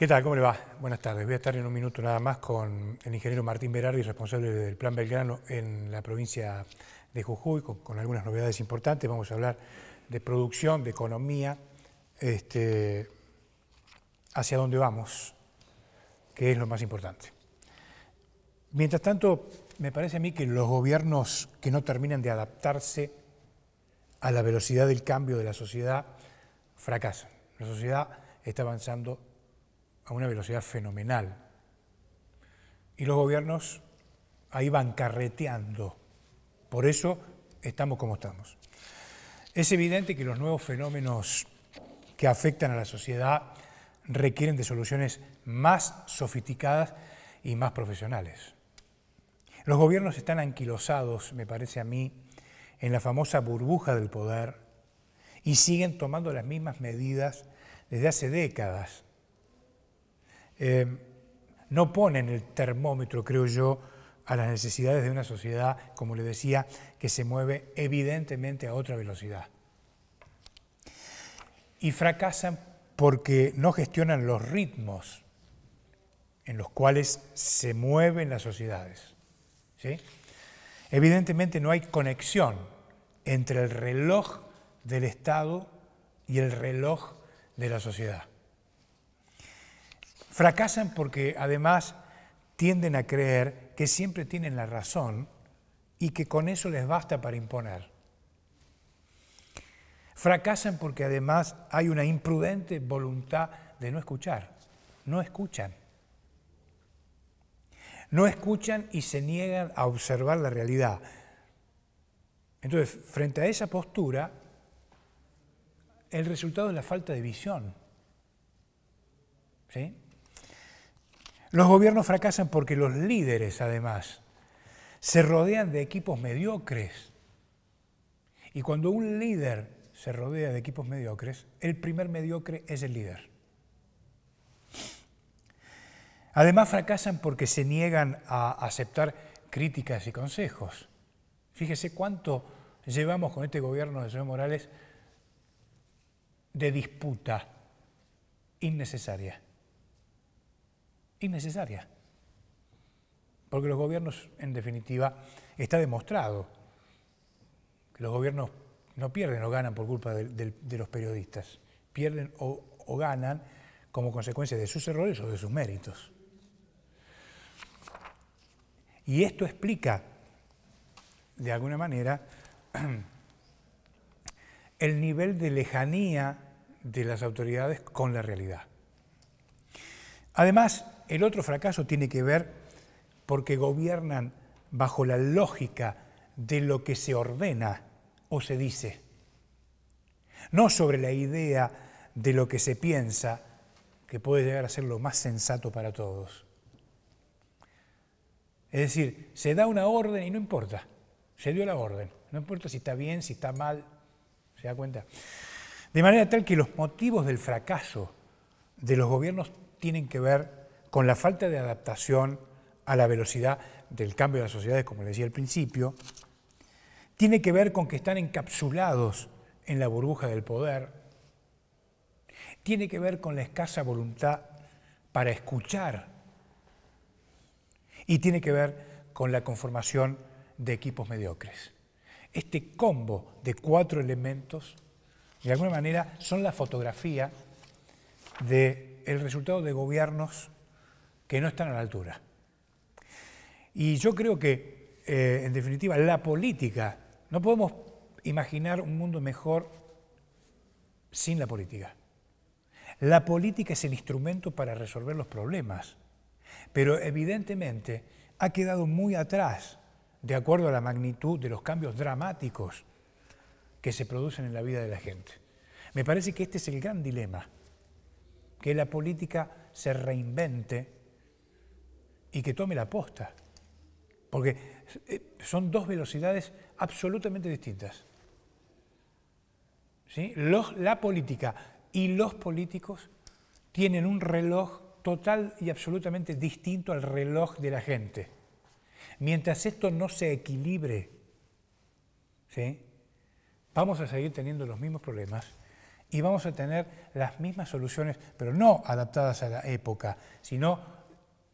¿Qué tal? ¿Cómo le va? Buenas tardes. Voy a estar en un minuto nada más con el ingeniero Martín Berardi, responsable del Plan Belgrano en la provincia de Jujuy, con, algunas novedades importantes. Vamos a hablar de producción, de economía, este, hacia dónde vamos, que es lo más importante. Mientras tanto, me parece a mí que los gobiernos que no terminan de adaptarse a la velocidad del cambio de la sociedad fracasan. La sociedad está avanzando a una velocidad fenomenal. Y los gobiernos ahí van carreteando. Por eso estamos como estamos. Es evidente que los nuevos fenómenos que afectan a la sociedad requieren de soluciones más sofisticadas y más profesionales. Los gobiernos están anquilosados, me parece a mí, en la famosa burbuja del poder y siguen tomando las mismas medidas desde hace décadas eh, no ponen el termómetro, creo yo, a las necesidades de una sociedad, como le decía, que se mueve evidentemente a otra velocidad. Y fracasan porque no gestionan los ritmos en los cuales se mueven las sociedades. Evidentemente no hay conexión entre el reloj del Estado y el reloj de la sociedad. Fracasan porque además tienden a creer que siempre tienen la razón y que con eso les basta para imponer. Fracasan porque además hay una imprudente voluntad de no escuchar. No escuchan. No escuchan y se niegan a observar la realidad. Entonces, frente a esa postura, el resultado es la falta de visión. ¿Sí? Los gobiernos fracasan porque los líderes, además, se rodean de equipos mediocres. Y cuando un líder se rodea de equipos mediocres, el primer mediocre es el líder. Además fracasan porque se niegan a aceptar críticas y consejos. Fíjese cuánto llevamos con este gobierno de José Morales de disputa innecesaria innecesaria. Porque los gobiernos, en definitiva, está demostrado que los gobiernos no pierden o ganan por culpa de, los periodistas, pierden o, o ganan como consecuencia de sus errores o de sus méritos. Y esto explica, de alguna manera, el nivel de lejanía de las autoridades con la realidad. Además, el otro fracaso tiene que ver porque gobiernan bajo la lógica de lo que se ordena o se dice, no sobre la idea de lo que se piensa, que puede llegar a ser lo más sensato para todos. Es decir, se da una orden y no importa, se dio la orden, no importa si está bien, si está mal, ¿se da cuenta? De manera tal que los motivos del fracaso de los gobiernos tienen que ver con la falta de adaptación a la velocidad del cambio de las sociedades, como les decía al principio, tiene que ver con que están encapsulados en la burbuja del poder, tiene que ver con la escasa voluntad para escuchar y tiene que ver con la conformación de equipos mediocres. Este combo de cuatro elementos, de alguna manera, son la fotografía del resultado de gobiernos que no están a la altura. Y yo creo que, eh, en definitiva, la política, no podemos imaginar un mundo mejor sin la política. La política es el instrumento para resolver los problemas, pero evidentemente ha quedado muy atrás de acuerdo a la magnitud de los cambios dramáticos que se producen en la vida de la gente. Me parece que este es el gran dilema, que la política se reinvente y que tome la posta. Porque eh, son dos velocidades absolutamente distintas. ¿Sí? la política y los políticos tienen un reloj total y absolutamente distinto al reloj de la gente. Mientras esto no se equilibre, vamos a seguir teniendo los mismos problemas y vamos a tener las mismas soluciones, pero no adaptadas a la época, sino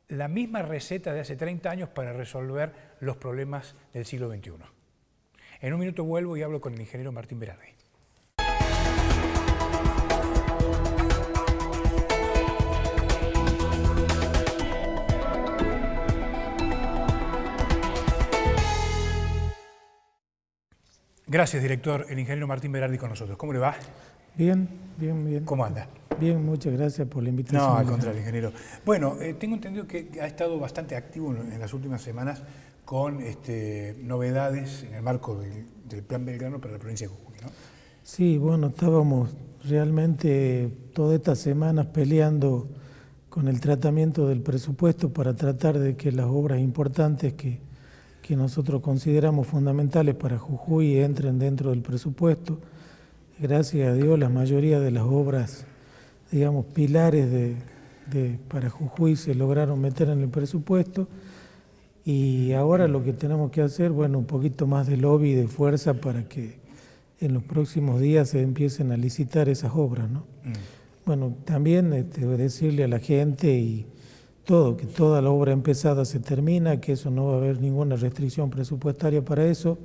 la misma receta de hace 30 años para resolver los problemas del siglo XXI. En un minuto vuelvo y hablo con el ingeniero Martín Berardi. Gracias, director. El ingeniero Martín Berardi con nosotros. ¿Cómo le va? Bien, bien, bien. ¿Cómo anda? Bien, muchas gracias por la invitación. No, al contrario, ingeniero. Bueno, eh, tengo entendido que ha estado bastante activo en las últimas semanas con este, novedades en el marco del, Plan Belgrano para la provincia de Jujuy, ¿no? Sí, bueno, estábamos realmente todas estas semanas peleando con el tratamiento del presupuesto para tratar de que las obras importantes que nosotros consideramos fundamentales para Jujuy entren dentro del presupuesto. Gracias a Dios, la mayoría de las obras digamos, pilares de, para Jujuy se lograron meter en el presupuesto. Y ahora lo que tenemos que hacer, bueno, un poquito más de lobby y de fuerza para que en los próximos días se empiecen a licitar esas obras, ¿no? Mm. Bueno, también este, decirle a la gente y todo, que toda la obra empezada se termina, que eso no va a haber ninguna restricción presupuestaria para eso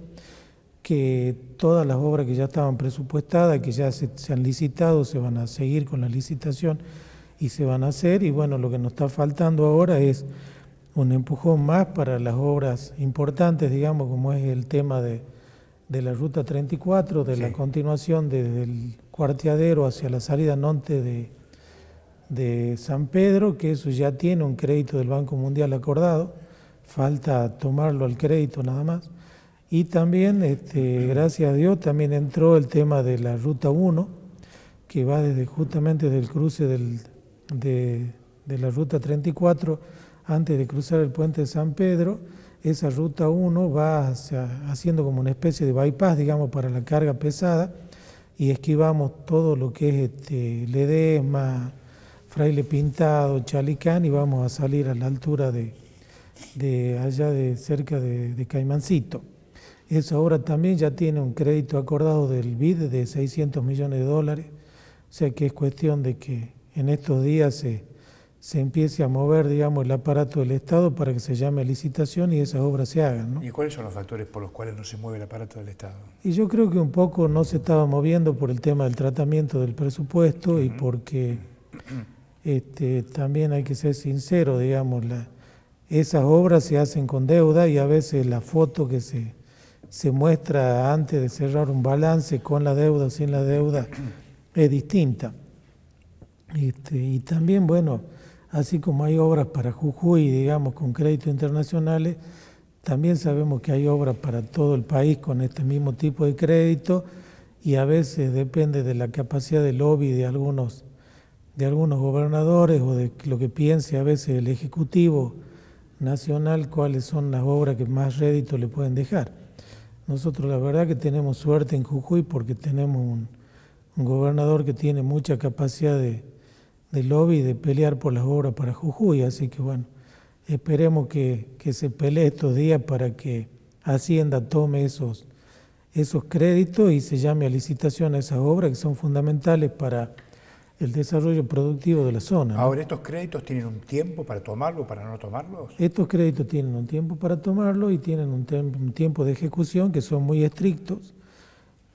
que todas las obras que ya estaban presupuestadas, que ya se, han licitado, se van a seguir con la licitación y se van a hacer. Y bueno, lo que nos está faltando ahora es un empujón más para las obras importantes, digamos, como es el tema de, la Ruta 34, de la continuación desde el cuarteadero hacia la salida norte de, de San Pedro, que eso ya tiene un crédito del Banco Mundial acordado, falta tomarlo al crédito nada más y también, este, gracias a Dios, también entró el tema de la Ruta 1, que va desde justamente del cruce de, la Ruta 34, antes de cruzar el puente de San Pedro, esa Ruta 1 va haciendo como una especie de bypass, digamos, para la carga pesada, y esquivamos todo lo que es este, Ledesma, Fraile Pintado, Chalicán, y vamos a salir a la altura de, allá de cerca de Caimancito. Esa obra también ya tiene un crédito acordado del BID de 600 millones de dólares, o sea que es cuestión de que en estos días se, empiece a mover, digamos, el aparato del Estado para que se llame licitación y esas obras se hagan. ¿Y cuáles son los factores por los cuales no se mueve el aparato del Estado? Y yo creo que un poco no se estaba moviendo por el tema del tratamiento del presupuesto y porque este, también hay que ser sincero, digamos, esas obras se hacen con deuda y a veces la foto que se se muestra antes de cerrar un balance con la deuda o sin la deuda es distinta. Este, y también, bueno, así como hay obras para Jujuy, digamos, con créditos internacionales, también sabemos que hay obras para todo el país con este mismo tipo de crédito y a veces depende de la capacidad de lobby de algunos, de algunos gobernadores o de lo que piense a veces el Ejecutivo Nacional, cuáles son las obras que más rédito le pueden dejar. Nosotros la verdad que tenemos suerte en Jujuy porque tenemos un, gobernador que tiene mucha capacidad de, lobby de pelear por las obras para Jujuy, así que bueno, esperemos que, se pelee estos días para que Hacienda tome esos, esos créditos y se llame a licitación a esas obras que son fundamentales para el desarrollo productivo de la zona. Ahora, ¿estos créditos tienen un tiempo para tomarlo, para no tomarlos? Estos créditos tienen un tiempo para tomarlo y tienen un, tiempo de ejecución que son muy estrictos.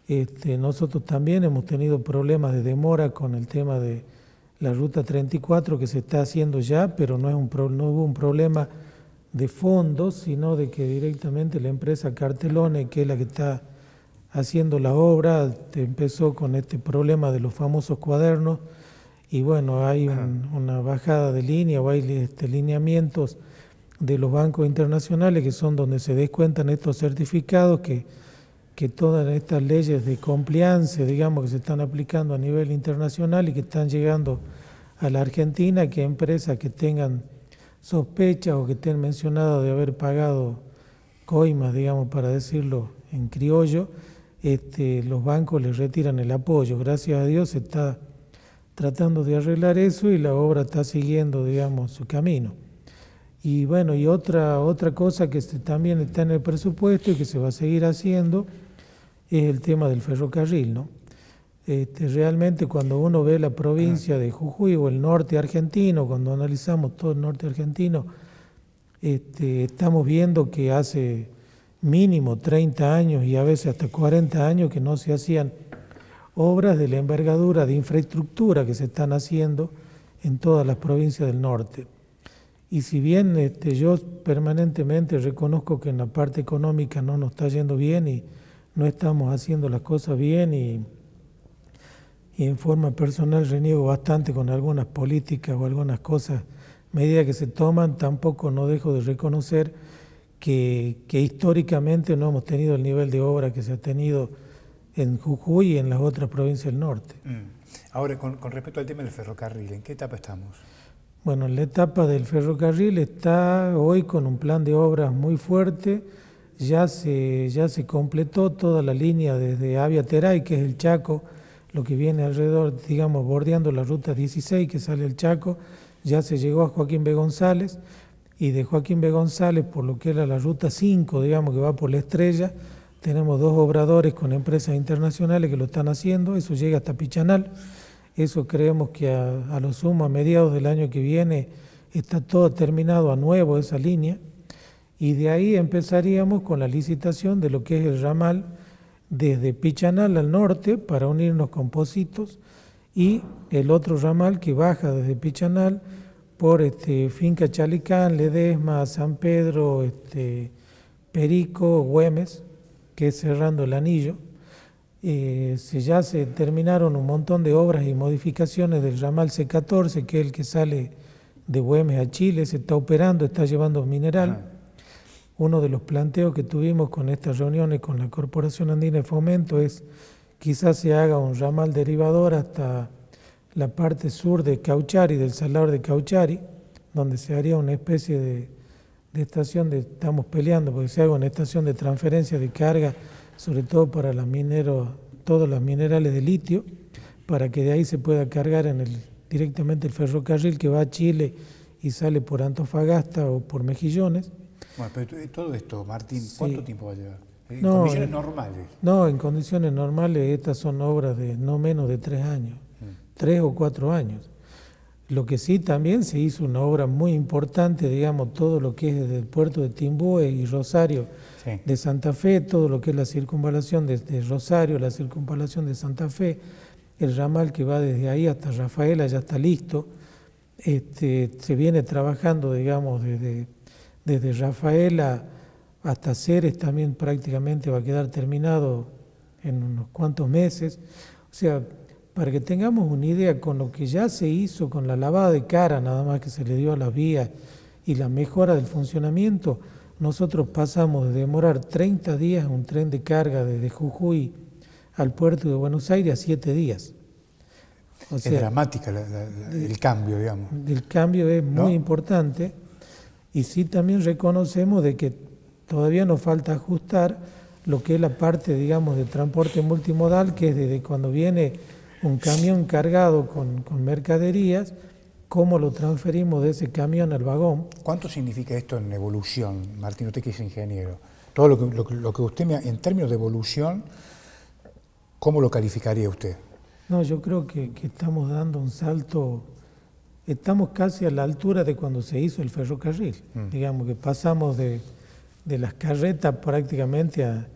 Este, nosotros también hemos tenido problemas de demora con el tema de la ruta 34 que se está haciendo ya, pero no, es un no hubo un problema de fondos, sino de que directamente la empresa Cartelone, que es la que está haciendo la obra, empezó con este problema de los famosos cuadernos y bueno, hay una bajada de línea o hay este, lineamientos de los bancos internacionales que son donde se descuentan estos certificados que, que todas estas leyes de compliance, digamos, que se están aplicando a nivel internacional y que están llegando a la Argentina, que empresas que tengan sospechas o que estén mencionadas de haber pagado coimas, digamos, para decirlo en criollo, este, los bancos les retiran el apoyo. Gracias a Dios se está tratando de arreglar eso y la obra está siguiendo, digamos, su camino. Y bueno, y otra, otra cosa que también está en el presupuesto y que se va a seguir haciendo es el tema del ferrocarril, ¿no? Este, realmente cuando uno ve la provincia de Jujuy o el norte argentino, cuando analizamos todo el norte argentino, este, estamos viendo que hace mínimo 30 años y a veces hasta 40 años que no se hacían obras de la envergadura de infraestructura que se están haciendo en todas las provincias del norte. Y si bien este, yo permanentemente reconozco que en la parte económica no nos está yendo bien y no estamos haciendo las cosas bien y, y en forma personal reniego bastante con algunas políticas o algunas cosas, medidas que se toman, tampoco no dejo de reconocer que, históricamente no hemos tenido el nivel de obra que se ha tenido en Jujuy y en las otras provincias del norte. Mm. Ahora, con, respecto al tema del ferrocarril, ¿en qué etapa estamos? Bueno, la etapa del ferrocarril está hoy con un plan de obras muy fuerte. Ya se, ya se completó toda la línea desde Avia que es el Chaco, lo que viene alrededor, digamos, bordeando la ruta 16 que sale el Chaco, ya se llegó a Joaquín B. González y de Joaquín B. González, por lo que era la ruta 5, digamos, que va por la estrella. Tenemos dos obradores con empresas internacionales que lo están haciendo, eso llega hasta Pichanal. Eso creemos que a, lo sumo, a mediados del año que viene, está todo terminado a nuevo esa línea. Y de ahí empezaríamos con la licitación de lo que es el ramal desde Pichanal al norte para unirnos con Positos y el otro ramal que baja desde Pichanal por este, Finca Chalicán, Ledesma, San Pedro, este, Perico, Güemes, que es cerrando el anillo. Eh, ya se terminaron un montón de obras y modificaciones del ramal C14, que es el que sale de Güemes a Chile, se está operando, está llevando mineral. Ah. Uno de los planteos que tuvimos con estas reuniones con la Corporación Andina de Fomento es quizás se haga un ramal derivador hasta la parte sur de Cauchari, del salar de Cauchari, donde se haría una especie de, estación de, estamos peleando porque se haga una estación de transferencia de carga, sobre todo para las mineros, todos los minerales de litio, para que de ahí se pueda cargar en el, directamente el ferrocarril que va a Chile y sale por Antofagasta o por Mejillones. Bueno, pero todo esto, Martín, ¿cuánto tiempo va a llevar? Eh, en condiciones eh, normales. No, en condiciones normales estas son obras de no menos de tres años tres o cuatro años. Lo que sí también se hizo una obra muy importante, digamos, todo lo que es desde el puerto de Timbúe y Rosario de Santa Fe, todo lo que es la circunvalación desde Rosario, la circunvalación de Santa Fe, el ramal que va desde ahí hasta Rafaela ya está listo. Este, se viene trabajando, digamos, desde, desde Rafaela hasta Ceres también prácticamente va a quedar terminado en unos cuantos meses. O sea, para que tengamos una idea con lo que ya se hizo con la lavada de cara, nada más que se le dio a las vías y la mejora del funcionamiento, nosotros pasamos de demorar 30 días un tren de carga desde Jujuy al puerto de Buenos Aires a 7 días. es dramática el cambio, digamos. El cambio es muy importante y sí también reconocemos de que todavía nos falta ajustar lo que es la parte, digamos, de transporte multimodal, que es desde cuando viene un camión cargado con, mercaderías, ¿cómo lo transferimos de ese camión al vagón? ¿Cuánto significa esto en evolución, Martín? Usted que es ingeniero. Todo lo que, lo, que usted, me, en términos de evolución, ¿cómo lo calificaría usted? No, yo creo que, estamos dando un salto estamos casi a la altura de cuando se hizo el ferrocarril. Mm. Digamos que pasamos de las carretas prácticamente a,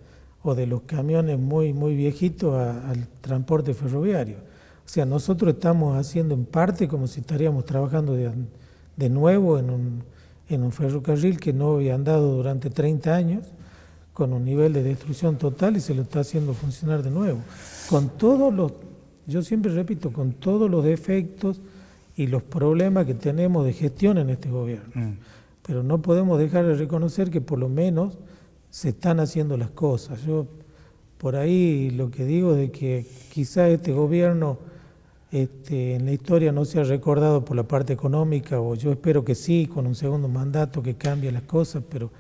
o de los camiones muy, muy viejitos al transporte ferroviario. O sea, nosotros estamos haciendo en parte como si estaríamos trabajando de, nuevo en un, ferrocarril que no había andado durante 30 años, con un nivel de destrucción total y se lo está haciendo funcionar de nuevo. Con todos los, yo siempre repito, con todos los defectos y los problemas que tenemos de gestión en este gobierno. Mm. Pero no podemos dejar de reconocer que por lo menos se están haciendo las cosas. Yo por ahí lo que digo de que quizá este gobierno este, en la historia no se ha recordado por la parte económica, o yo espero que sí, con un segundo mandato que cambie las cosas, pero,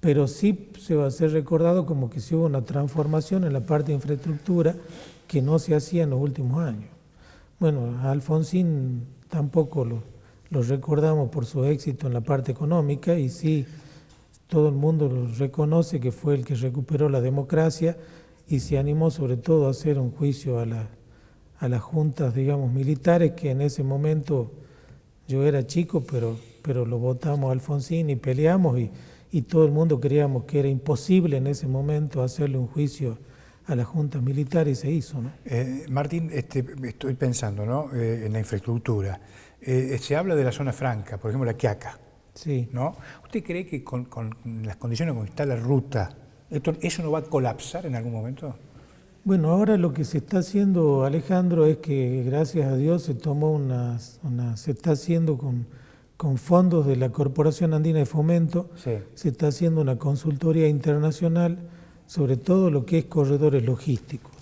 pero sí se va a ser recordado como que sí hubo una transformación en la parte de infraestructura que no se hacía en los últimos años. Bueno, a Alfonsín tampoco lo, lo recordamos por su éxito en la parte económica y sí todo el mundo lo reconoce que fue el que recuperó la democracia y se animó sobre todo a hacer un juicio a, las juntas, digamos, militares, que en ese momento yo era chico, pero, pero lo votamos Alfonsín y peleamos y, todo el mundo creíamos que era imposible en ese momento hacerle un juicio a las juntas militares y se hizo. ¿no? Eh, Martín, este, estoy pensando eh, en la infraestructura. Eh, se habla de la zona franca, por ejemplo, la Quiaca. ¿no? ¿Usted cree que con, las condiciones como está la ruta, eso no va a colapsar en algún momento? Bueno, ahora lo que se está haciendo, Alejandro, es que gracias a Dios se tomó una, se está haciendo con, fondos de la Corporación Andina de Fomento, se está haciendo una consultoría internacional sobre todo lo que es corredores logísticos.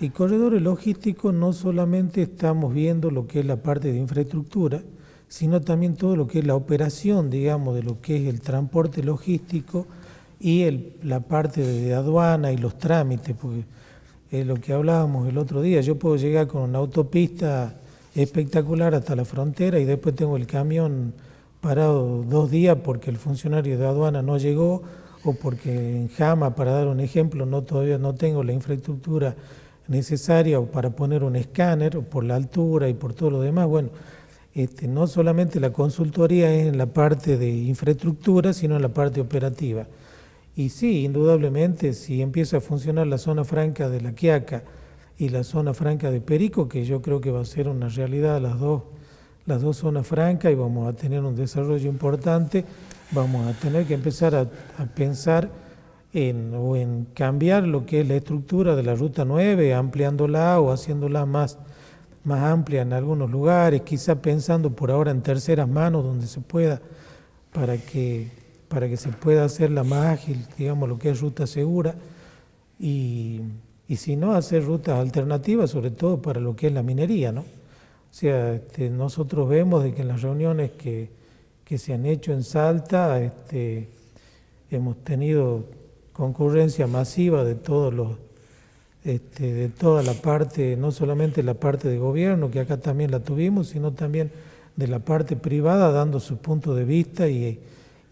Y corredores logísticos no solamente estamos viendo lo que es la parte de infraestructura, sino también todo lo que es la operación, digamos, de lo que es el transporte logístico y la parte de aduana y los trámites, porque es lo que hablábamos el otro día, yo puedo llegar con una autopista espectacular hasta la frontera y después tengo el camión parado dos días porque el funcionario de aduana no llegó o porque en Jama, para dar un ejemplo, no todavía no tengo la infraestructura necesaria para poner un escáner o por la altura y por todo lo demás. Bueno, este, no solamente la consultoría en la parte de infraestructura, sino en la parte operativa. Y sí, indudablemente, si empieza a funcionar la zona franca de La Quiaca y la zona franca de Perico, que yo creo que va a ser una realidad las dos, las dos zonas francas y vamos a tener un desarrollo importante, vamos a tener que empezar a, pensar en, o en cambiar lo que es la estructura de la Ruta 9, ampliándola o haciéndola más más amplia en algunos lugares, quizá pensando por ahora en terceras manos donde se pueda, para que, para que se pueda hacer la más ágil, digamos, lo que es ruta segura, y, si no, hacer rutas alternativas, sobre todo para lo que es la minería, ¿no? O sea, este, nosotros vemos de que en las reuniones que, que se han hecho en Salta, este, hemos tenido concurrencia masiva de todos los este, de toda la parte, no solamente la parte de gobierno, que acá también la tuvimos, sino también de la parte privada, dando su punto de vista y,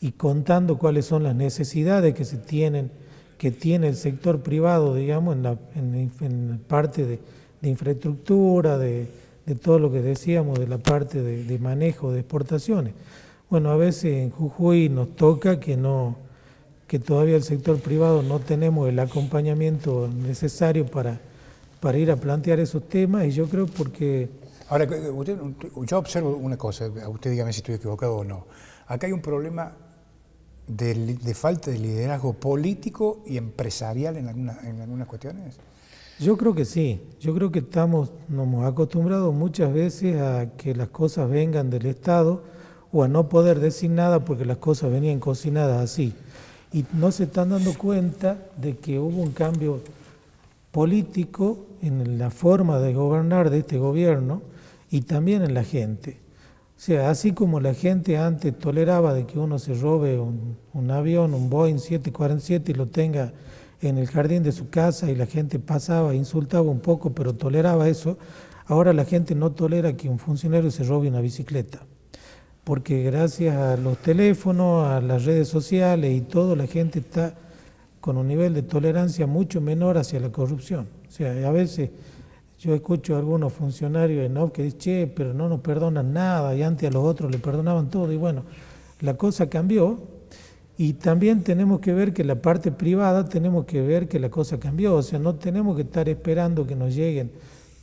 y contando cuáles son las necesidades que se tienen, que tiene el sector privado, digamos, en la, en, parte de, infraestructura, de, de, todo lo que decíamos, de la parte de manejo de exportaciones. Bueno, a veces en Jujuy nos toca que no que todavía el sector privado no tenemos el acompañamiento necesario para, para ir a plantear esos temas y yo creo porque... Ahora, eh, usted, yo observo una cosa, usted dígame si estoy equivocado o no. Acá hay un problema de, falta de liderazgo político y empresarial en, en algunas cuestiones. Yo creo que sí, yo creo que estamos, nos hemos acostumbrado muchas veces a que las cosas vengan del Estado o a no poder decir nada porque las cosas venían cocinadas así y no se están dando cuenta de que hubo un cambio político en la forma de gobernar de este gobierno y también en la gente. O sea, así como la gente antes toleraba de que uno se robe un, un avión, un Boeing 747 y lo tenga en el jardín de su casa y la gente pasaba, insultaba un poco, pero toleraba eso, ahora la gente no tolera que un funcionario se robe una bicicleta porque gracias a los teléfonos, a las redes sociales y todo, la gente está con un nivel de tolerancia mucho menor hacia la corrupción. O sea, a veces yo escucho a algunos funcionarios en no que dicen, che, pero no nos perdonan nada, y antes a los otros le perdonaban todo, y bueno, la cosa cambió, y también tenemos que ver que la parte privada, tenemos que ver que la cosa cambió, o sea, no tenemos que estar esperando que nos lleguen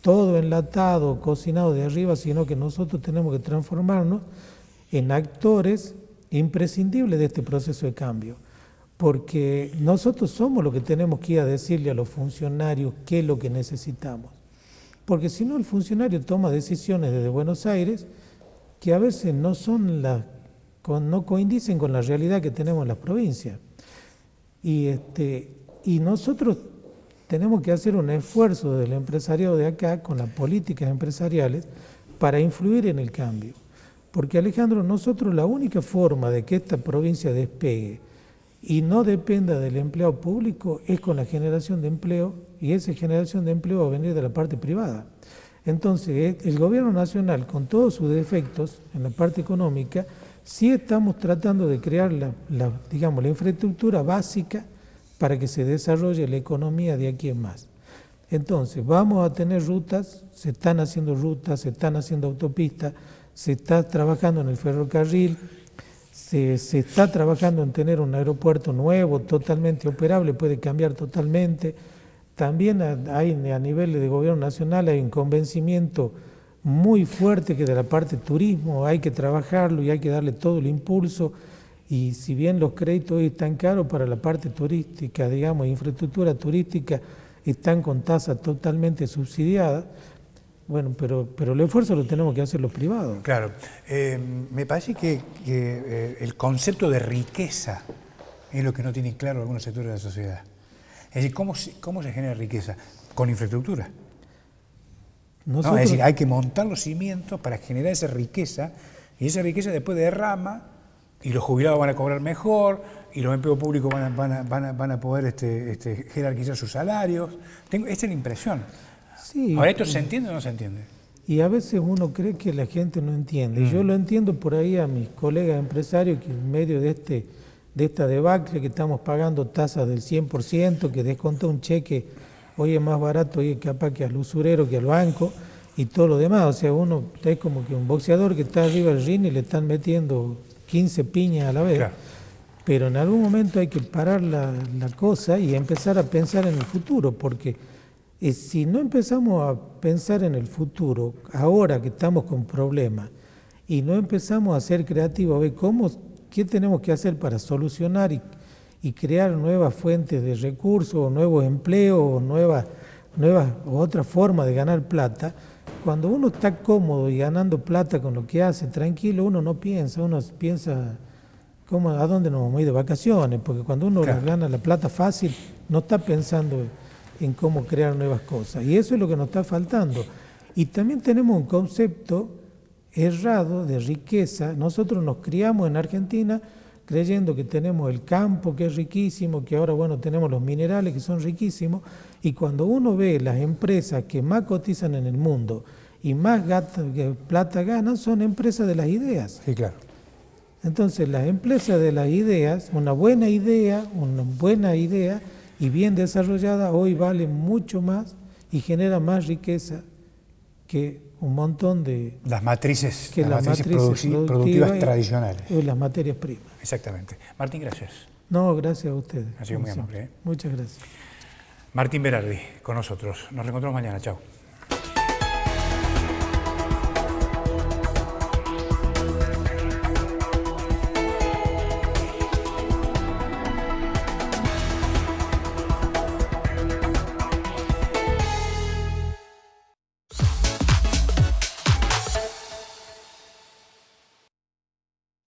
todo enlatado, cocinado de arriba, sino que nosotros tenemos que transformarnos en actores imprescindibles de este proceso de cambio, porque nosotros somos los que tenemos que ir a decirle a los funcionarios qué es lo que necesitamos, porque si no el funcionario toma decisiones desde Buenos Aires que a veces no son las, no coindicen con la realidad que tenemos en las provincias. Y, este, y nosotros tenemos que hacer un esfuerzo del empresariado de acá con las políticas empresariales para influir en el cambio. Porque Alejandro, nosotros la única forma de que esta provincia despegue y no dependa del empleo público es con la generación de empleo y esa generación de empleo va a venir de la parte privada. Entonces, eh, el gobierno nacional, con todos sus defectos en la parte económica, sí estamos tratando de crear la, digamos, la infraestructura básica para que se desarrolle la economía de aquí en más. Entonces, vamos a tener rutas, se están haciendo rutas, se están haciendo autopistas, se está trabajando en el ferrocarril, se, está trabajando en tener un aeropuerto nuevo, totalmente operable, puede cambiar totalmente. También hay a nivel de gobierno nacional hay un convencimiento muy fuerte que de la parte turismo hay que trabajarlo y hay que darle todo el impulso. Y si bien los créditos hoy están caros para la parte turística, digamos, infraestructura turística, están con tasas totalmente subsidiadas, bueno, pero, pero el esfuerzo lo tenemos que hacer los privados. Claro. Eh, me parece que, eh, el concepto de riqueza es lo que no tienen claro algunos sectores de la sociedad. Es decir, ¿cómo se, cómo se genera riqueza? Con infraestructura. es decir, hay que montar los cimientos para generar esa riqueza y esa riqueza después derrama y los jubilados van a cobrar mejor y los empleos públicos van a, van van poder este, este, jerarquizar sus salarios. Tengo, esta es la impresión. Ahora, ¿esto se entiende o no se entiende? Y a veces uno cree que la gente no entiende. Yo mm. lo entiendo por ahí a mis colegas empresarios que en medio de, este, de esta debacle que estamos pagando tasas del 100%, que desconta un cheque, hoy es más barato, hoy es capaz que al usurero, que al banco y todo lo demás. O sea, uno es como que un boxeador que está arriba del ring y le están metiendo 15 piñas a la vez. Pero en algún momento hay que parar la, la cosa y empezar a pensar en el futuro, porque si no empezamos a pensar en el futuro, ahora que estamos con problemas, y no empezamos a ser creativos, a ver cómo, qué tenemos que hacer para solucionar y, crear nuevas fuentes de recursos, nuevos empleos, o nuevas, otras formas de ganar plata, cuando uno está cómodo y ganando plata con lo que hace, tranquilo, uno no piensa, uno piensa cómo, a dónde nos vamos a ir de vacaciones, porque cuando uno gana la plata fácil, no está pensando en cómo crear nuevas cosas. Y eso es lo que nos está faltando. Y también tenemos un concepto errado de riqueza. Nosotros nos criamos en Argentina creyendo que tenemos el campo que es riquísimo, que ahora bueno tenemos los minerales que son riquísimos, y cuando uno ve las empresas que más cotizan en el mundo y más eh, plata ganan, son empresas de las ideas. Sí, claro. Entonces las empresas de las ideas, una buena idea, una buena idea, y bien desarrollada hoy vale mucho más y genera más riqueza que un montón de... Las matrices, que las, matrices productivas, tradicionales. Y, las materias primas. Exactamente. Martín, gracias. No, gracias a ustedes. Ha sido muy amable. ¿eh? Muchas gracias. Martín Berardi, con nosotros. Nos reencontramos mañana. Chao.